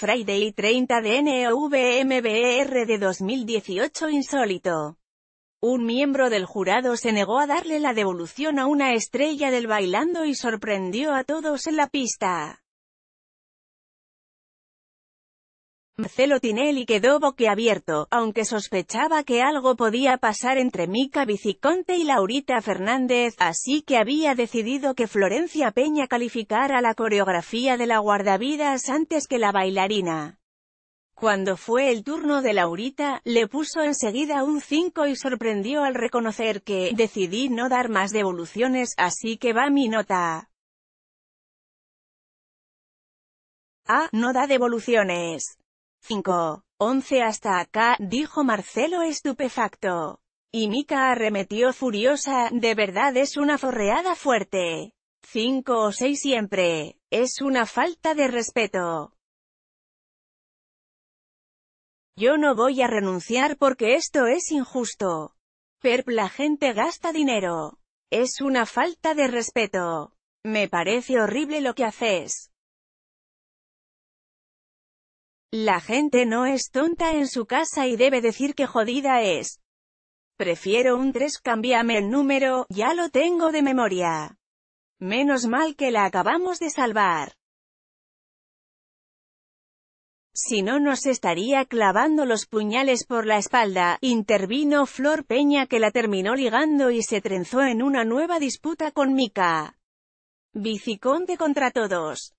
Friday 30 de NOVMBR de 2018 Insólito. Un miembro del jurado se negó a darle la devolución a una estrella del bailando y sorprendió a todos en la pista. Marcelo Tinelli quedó boquiabierto, aunque sospechaba que algo podía pasar entre Mica Viciconte y Laurita Fernández, así que había decidido que Florencia Peña calificara la coreografía de la guardavidas antes que la bailarina. Cuando fue el turno de Laurita, le puso enseguida un 5 y sorprendió al reconocer que, decidí no dar más devoluciones, así que va mi nota. A. Ah, no da devoluciones. 5. 11 hasta acá, dijo Marcelo estupefacto. Y Mika arremetió furiosa, de verdad es una forreada fuerte. 5 o 6 siempre. Es una falta de respeto. Yo no voy a renunciar porque esto es injusto. Perp la gente gasta dinero. Es una falta de respeto. Me parece horrible lo que haces. La gente no es tonta en su casa y debe decir que jodida es. Prefiero un tres, cámbiame el número, ya lo tengo de memoria. Menos mal que la acabamos de salvar. Si no nos estaría clavando los puñales por la espalda, intervino Flor Peña que la terminó ligando y se trenzó en una nueva disputa con Mika. Biciconte contra todos.